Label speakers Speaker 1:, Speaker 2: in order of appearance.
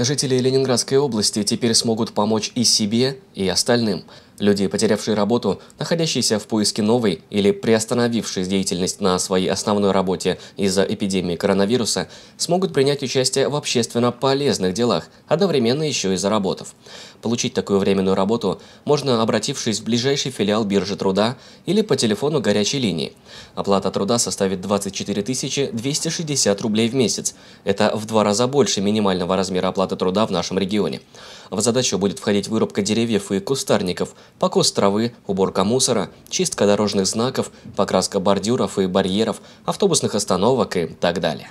Speaker 1: Жители Ленинградской области теперь смогут помочь и себе, и остальным – Люди, потерявшие работу, находящиеся в поиске новой или приостановившие деятельность на своей основной работе из-за эпидемии коронавируса, смогут принять участие в общественно полезных делах, одновременно еще и заработав. Получить такую временную работу можно, обратившись в ближайший филиал биржи труда или по телефону горячей линии. Оплата труда составит 24 260 рублей в месяц. Это в два раза больше минимального размера оплаты труда в нашем регионе. В задачу будет входить вырубка деревьев и кустарников – покос травы, уборка мусора, чистка дорожных знаков, покраска бордюров и барьеров, автобусных остановок и так далее.